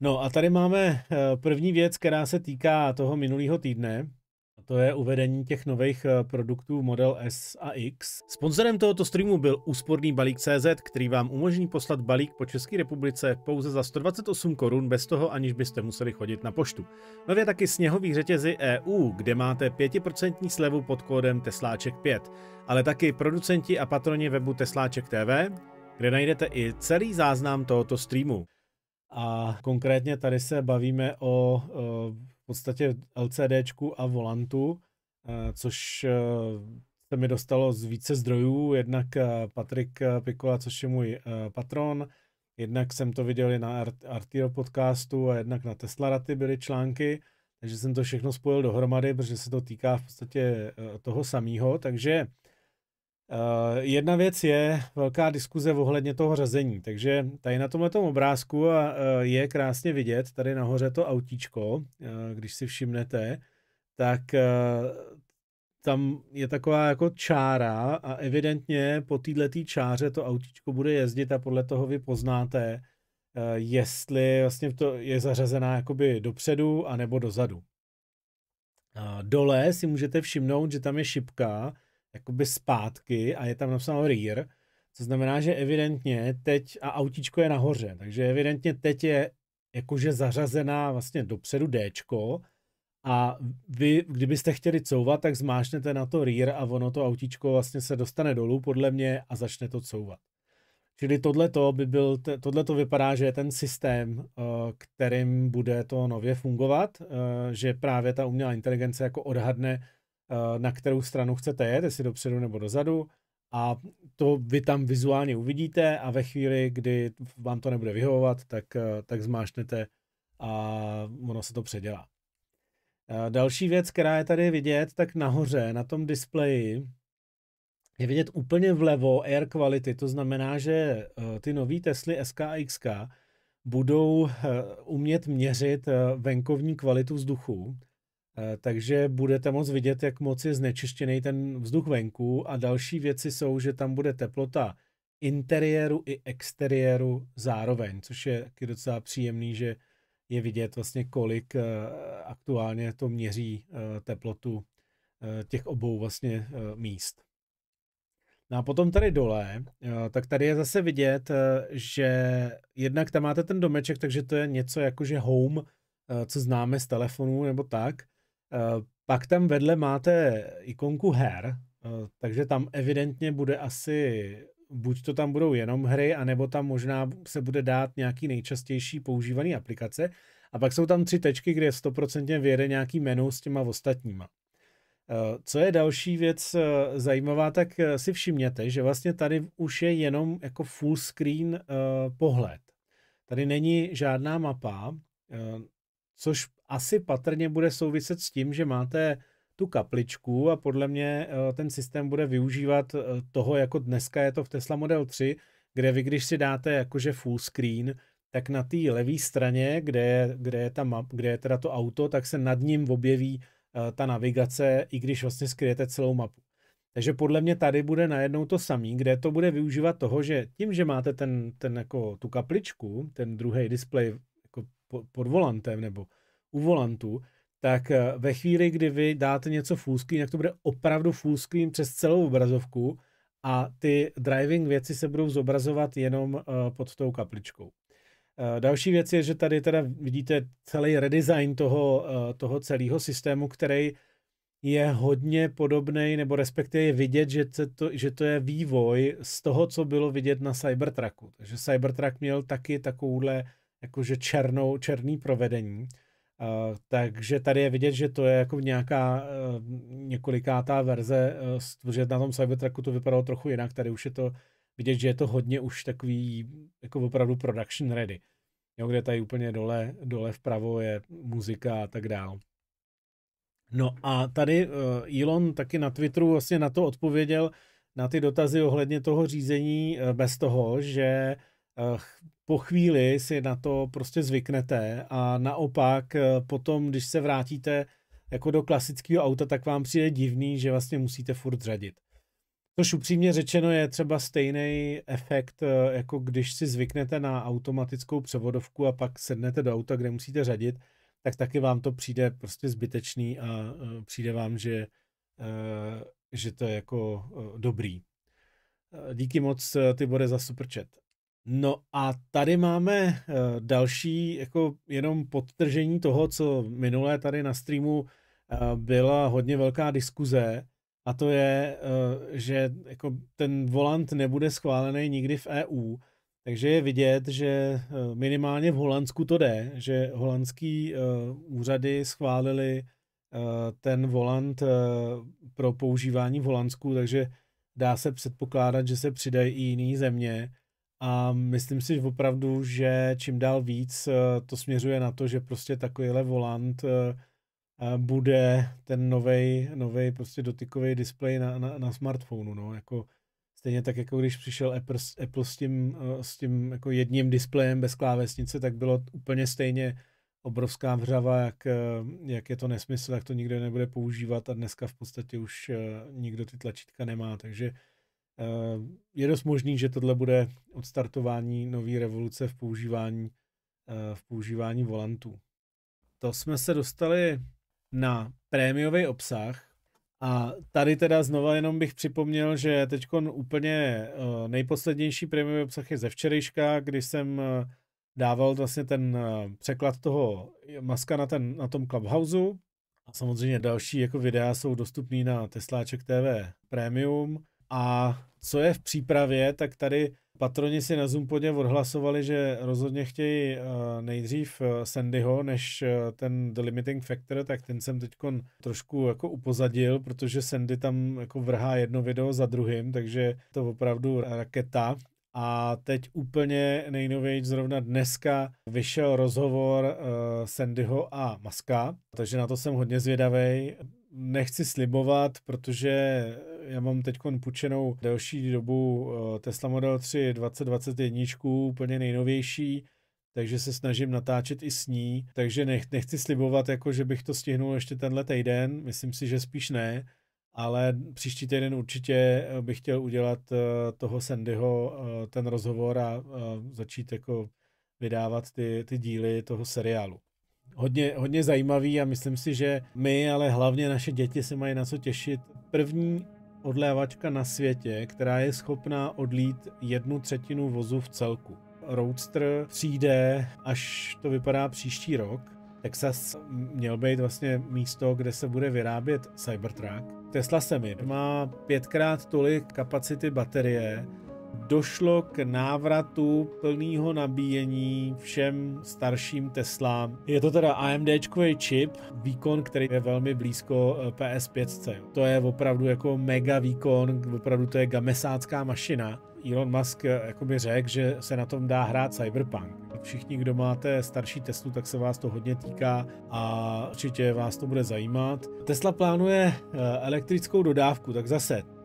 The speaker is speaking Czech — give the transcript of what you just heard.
No a tady máme eh, první věc, která se týká toho minulého týdne. A to je uvedení těch nových eh, produktů Model S a X. Sponzorem tohoto streamu byl úsporný balík CZ, který vám umožní poslat balík po České republice pouze za 128 korun bez toho, aniž byste museli chodit na poštu. Nově taky sněhový řetězy EU, kde máte 5% slevu pod kódem Tesláček 5, ale taky producenti a patroni webu Tesláček TV, kde najdete i celý záznam tohoto streamu. A konkrétně tady se bavíme o e, v podstatě LCDčku a volantu, e, což e, se mi dostalo z více zdrojů, jednak Patrik Pikola, což je můj patron, jednak jsem to viděl i na Artio podcastu a jednak na Tesla Raty byly články, takže jsem to všechno spojil dohromady, protože se to týká v podstatě toho samého, takže Eh, jedna věc je velká diskuze ohledně toho řazení, takže tady na tomhle obrázku a, uh, je krásně vidět, tady nahoře to autíčko, uh, když si všimnete, tak tam je taková jako čára a evidentně po této čáře to autíčko bude jezdit a podle toho vy poznáte, jestli vlastně to je zařazená jakoby dopředu anebo dozadu. Dole si můžete všimnout, že tam je šipka, jakoby zpátky a je tam napsáno rear, co znamená, že evidentně teď, a autíčko je nahoře, takže evidentně teď je jakože zařazená vlastně dopředu Dčko a vy, kdybyste chtěli couvat, tak zmášnete na to rear a ono to autíčko vlastně se dostane dolů podle mě a začne to couvat. Čili tohleto, by byl, tohleto vypadá, že je ten systém, eh, kterým bude to nově fungovat, eh, že právě ta umělá inteligence jako odhadne, Eh, na kterou stranu chcete jet, jestli dopředu nebo dozadu. A to vy tam vizuálně uvidíte a ve chvíli, kdy vám to nebude vyhovovat, tak, eh, tak zmášnete a ono se to předělá. Eh, další věc, která je tady vidět, tak nahoře na tom displeji je vidět úplně vlevo air quality, to znamená, že ty nový Tesly SK a XK budou umět měřit venkovní kvalitu vzduchu Eh, takže budete moc vidět, jak moc je znečištěný ten vzduch venku a další věci jsou, že tam bude teplota interiéru i exteriéru zároveň, což je taky docela příjemný, že je vidět vlastně, kolik eh, aktuálně to měří eh, teplotu těch obou vlastně míst. No a potom tady dole, tak tady je zase vidět, že jednak tam máte ten domeček, takže to je něco jako že home, co známe z telefonu nebo tak. Eh, pak tam vedle máte ikonku her, eh, takže tam evidentně bude asi, buď to tam budou jenom hry, anebo tam možná se bude dát nějaký nejčastější používaný aplikace. A pak jsou tam tři tečky, kde stoprocentně vyjede nějaký menu s těma ostatníma. Eh, co je další věc zajímavá, tak si všimněte, že vlastně tady už je jenom jako full screen pohled. Tady není žádná mapa, což asi patrně bude souviset s tím, že máte tu kapličku a podle mě eh, ten systém bude využívat eh, toho, jako dneska je to v Tesla Model 3, kde vy, když si dáte jakože full screen, tak na té levé straně, kde je, kde, je ta map, kde je teda to auto, tak se nad ním objeví eh, ta navigace, i když vlastně skryjete celou mapu. Takže podle mě tady bude najednou to samý, kde to bude využívat toho, že tím, že máte ten, ten jako tu kapličku, ten druhý displej jako pod volantem nebo u volantu, tak eh, ve chvíli, kdy vy dáte něco full screen, to bude opravdu full screen přes celou obrazovku a ty driving věci se budou zobrazovat jenom eh, pod tou kapličkou. Eh, další věc je, že tady teda vidíte celý redesign toho, toho celého systému, který je hodně podobný, nebo respektive je vidět, že to, že to je vývoj z toho, co bylo vidět na Cybertrucku. Takže Cybertruck měl taky takovouhle jakože černou, černý provedení. Eh, takže tady je vidět, že to je jako nějaká eh, několikátá verze, eh, protože na tom Cybertrucku to vypadalo trochu jinak, tady už je to vidět, že je to hodně už takový jako opravdu production ready, jo, kde tady úplně dole, dole vpravo je muzika a tak dál. No a tady Elon taky na Twitteru vlastně na to odpověděl, na ty dotazy ohledně toho řízení bez toho, že po chvíli si na to prostě zvyknete a naopak eh, potom, když se vrátíte jako do klasického auta, tak vám přijde divný, že vlastně musíte furt řadit. Což upřímně řečeno je třeba stejný efekt, eh, jako když si zvyknete na automatickou převodovku a pak sednete do auta, kde musíte řadit, tak taky vám to přijde prostě zbytečný a eh, přijde vám, že, že to je jako dobrý. Díky moc, Tibore, za super chat. No a tady máme eh, další jako jenom podtržení toho, co minulé tady na streamu eh, byla hodně velká diskuze a to je, eh, že jako ten volant nebude schválený nikdy v EU, takže je vidět, že minimálně v Holandsku to jde, že holandský úřady schválili ten volant pro používání v Holandsku, takže dá se předpokládat, že se přidají i jiné země. A myslím si že opravdu, že čím dál víc eh, to směřuje na to, že prostě takovýhle volant eh, eh, bude ten novej, novej prostě dotykový displej na, na, na smartphonu, no, jako stejně tak, jako když přišel Apple, Apple s tím, s tím jako jedním displejem bez klávesnice, tak bylo úplně stejně obrovská vřava, jak, jak je to nesmysl, jak to nikdo nebude používat a dneska v podstatě už nikdo ty tlačítka nemá, takže Eh, je dost možný, že tohle bude odstartování nové revoluce v používání, eh, v používání volantů. To jsme se dostali na prémiový obsah, a tady teda znova jenom bych připomněl, že teď úplně eh, nejposlednější prémiový obsah je ze včerejška, kdy jsem dával vlastně ten překlad toho maska na, ten, na tom Clubhouse. A samozřejmě další jako videa jsou dostupné na Tesláček TV Premium. A co je v přípravě, tak tady patroni si na Zumpodě odhlasovali, že rozhodně chtějí eh, nejdřív eh, Sandyho, než eh, ten The Limiting Factor, tak ten jsem teď trošku jako upozadil, protože Sandy tam jako vrhá jedno video za druhým, takže to opravdu raketa. A teď úplně nejnovější, zrovna dneska vyšel rozhovor uh, Sandyho a Maska, takže na to jsem hodně zvědavý. Nechci slibovat, protože já mám teď půjčenou delší dobu eh, Tesla Model 3 2021, úplně nejnovější, takže se snažím natáčet i s ní, takže nech, nechci slibovat, jako že bych to stihnul ještě tenhle týden, myslím si, že spíš ne, ale příští týden určitě eh, bych chtěl udělat eh, toho Sandyho ten rozhovor a začít jako vydávat ty, ty díly toho seriálu. Hodně, hodně zajímavý a myslím si, že my, ale hlavně naše děti se mají na co těšit. První odlévačka na světě, která je schopná odlít jednu třetinu vozu v celku. Roadster přijde, až to vypadá příští rok. Texas měl být vlastně místo, kde se bude vyrábět Cybertruck. Tesla Semi má pětkrát tolik kapacity baterie, došlo k návratu plného nabíjení všem starším Teslám. Je to teda AMD čip, výkon, který je velmi blízko eh, PS5. To je opravdu jako mega výkon, opravdu to je gamesácká mašina. Elon Musk eh, jako by řekl, že se na tom dá hrát Cyberpunk. Všichni, kdo máte starší Teslu, tak se vás to hodně týká a určitě vás to bude zajímat. Tesla plánuje eh, elektrickou dodávku, tak zase